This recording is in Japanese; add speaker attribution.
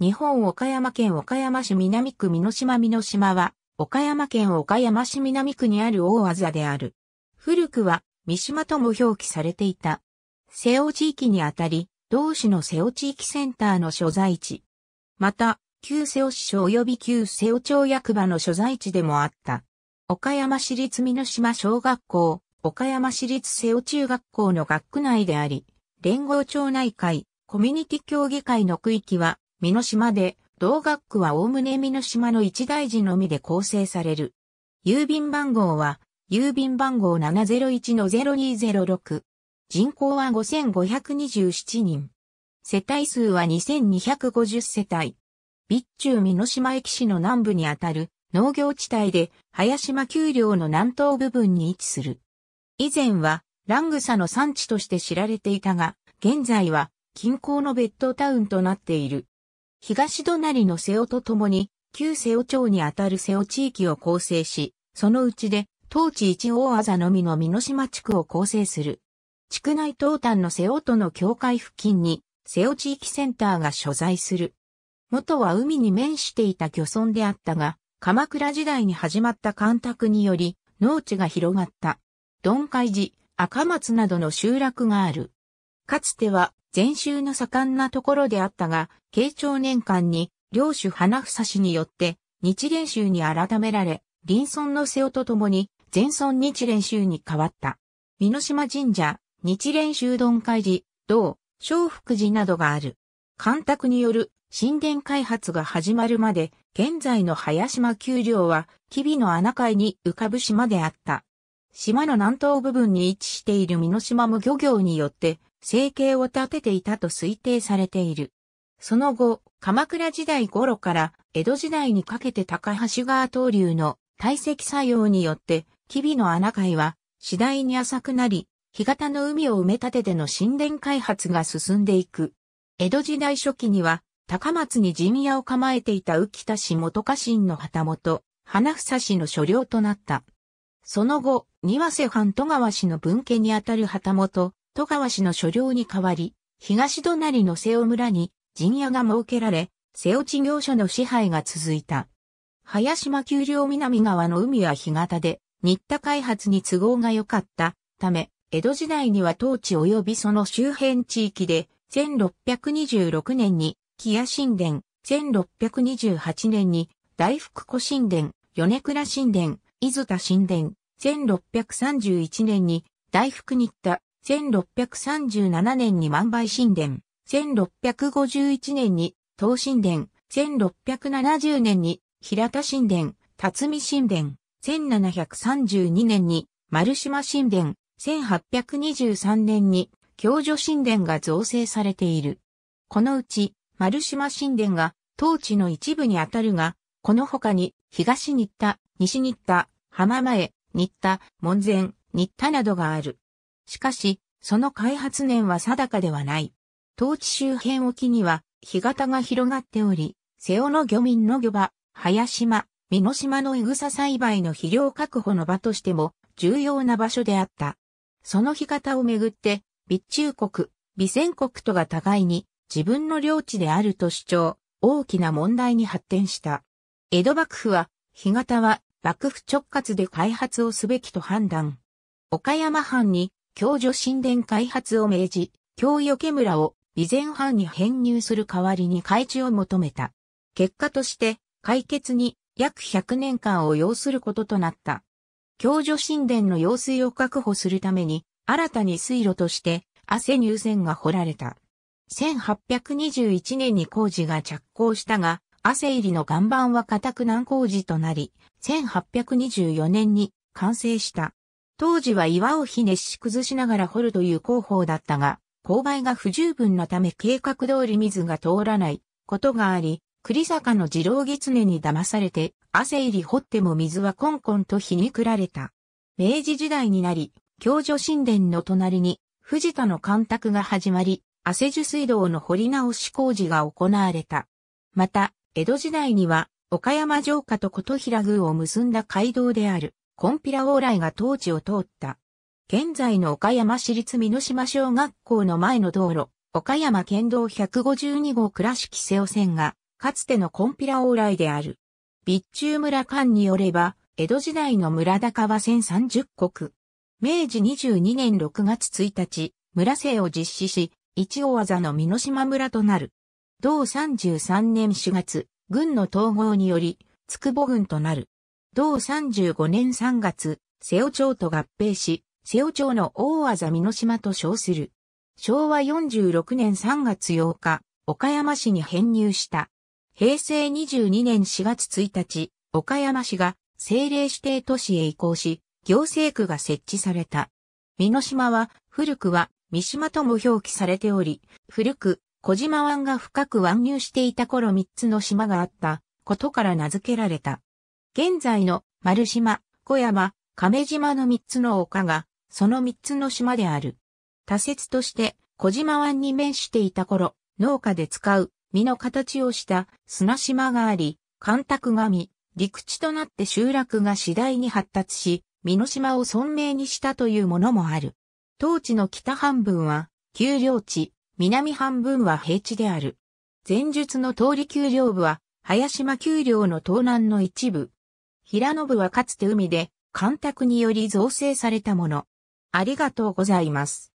Speaker 1: 日本岡山県岡山市南区美濃島美濃島は、岡山県岡山市南区にある大技である。古くは、三島とも表記されていた。瀬尾地域にあたり、同市の瀬尾地域センターの所在地。また、旧瀬尾市所及び旧瀬尾町役場の所在地でもあった。岡山市立美濃島小学校、岡山市立瀬尾中学校の学区内であり、連合町内会、コミュニティ協議会の区域は、美濃島で、同学区は概ね美濃島の一大寺のみで構成される。郵便番号は、郵便番号701-0206。人口は5527人。世帯数は2250世帯。備中美濃島駅市の南部にあたる農業地帯で、林間丘陵の南東部分に位置する。以前は、ラングサの産地として知られていたが、現在は、近郊のベッドタウンとなっている。東隣の瀬尾と共に、旧瀬尾町にあたる瀬尾地域を構成し、そのうちで、当地一大あざのみの美濃島地区を構成する。地区内東端の瀬尾との境界付近に、瀬尾地域センターが所在する。元は海に面していた漁村であったが、鎌倉時代に始まった干拓により、農地が広がった。鈍海寺、赤松などの集落がある。かつては禅宗の盛んなところであったが、慶長年間に、領主花房氏によって、日蓮宗に改められ、林村の瀬尾と共に、全村日蓮宗に変わった。美濃島神社、日蓮宗丼会寺、道、昭福寺などがある。干拓による神殿開発が始まるまで、現在の林島丘陵は、吉備の穴海に浮かぶ島であった。島の南東部分に位置している美濃島も漁業によって生計を立てていたと推定されている。その後、鎌倉時代頃から江戸時代にかけて高橋川東流の堆積作用によって、吉備の穴海は次第に浅くなり、干潟の海を埋め立てての神殿開発が進んでいく。江戸時代初期には、高松に陣屋を構えていた浮田氏元家臣の旗本、花房氏の所領となった。その後、庭瀬藩戸川氏の分家にあたる旗本、戸川氏の所領に代わり、東隣の瀬尾村に陣屋が設けられ、瀬尾地業所の支配が続いた。林間丘陵南側の海は干潟で、新田開発に都合が良かったため、江戸時代には当地及びその周辺地域で、1626年に、木屋神殿、1628年に、大福古神殿、米倉神殿、伊豆田神殿、1631年に、大福新田、1637年に万倍神殿、1651年に東神殿、1670年に平田神殿、辰巳神殿、1732年に丸島神殿、1823年に共助神殿が造成されている。このうち丸島神殿が当地の一部にあたるが、この他に東新田、西新田、浜前、新田、門前、新田などがある。しかし、その開発年は定かではない。当地周辺沖には、干潟が広がっており、瀬尾の漁民の漁場、林島、美濃島のイグサ栽培の肥料確保の場としても重要な場所であった。その干潟をめぐって、備中国、備前国とが互いに自分の領地であると主張、大きな問題に発展した。江戸幕府は、干潟は幕府直轄で開発をすべきと判断。岡山藩に共助神殿開発を命じ、京余村を備前藩に編入する代わりに開示を求めた。結果として、解決に約100年間を要することとなった。共助神殿の用水を確保するために、新たに水路として、汗入線が掘られた。1821年に工事が着工したが、汗入りの岩盤は固く難工事となり、1824年に完成した。当時は岩をひねし崩しながら掘るという工法だったが、勾配が不十分なため計画通り水が通らないことがあり、栗坂の二郎狐に騙されて、汗入り掘っても水はコンコンと皮肉られた。明治時代になり、京女神殿の隣に、藤田の干拓が始まり、汗樹水道の掘り直し工事が行われた。また、江戸時代には、岡山城下と琴平宮を結んだ街道である、コンピラ往来が当地を通った。現在の岡山市立美濃島小学校の前の道路、岡山県道152号倉敷瀬尾線が、かつてのコンピラ往来である。備中村間によれば、江戸時代の村高は1030国。明治22年6月1日、村制を実施し、一応技の美濃島村となる。同33年4月、軍の統合により、筑波軍となる。同35年3月、瀬尾町と合併し、瀬尾町の大あざ美の島と称する。昭和46年3月8日、岡山市に編入した。平成22年4月1日、岡山市が政令指定都市へ移行し、行政区が設置された。美の島は、古くは三島とも表記されており、古く小島湾が深く湾入していた頃3つの島があったことから名付けられた。現在の丸島、小山、亀島の3つの丘が、その3つの島である。多説として、小島湾に面していた頃、農家で使う、実の形をした砂島があり、干拓が実、陸地となって集落が次第に発達し、身の島を存名にしたというものもある。当地の北半分は、丘陵地、南半分は平地である。前述の通り丘陵部は、林間丘陵の東南の一部、平信はかつて海で、干拓により造成されたもの。ありがとうございます。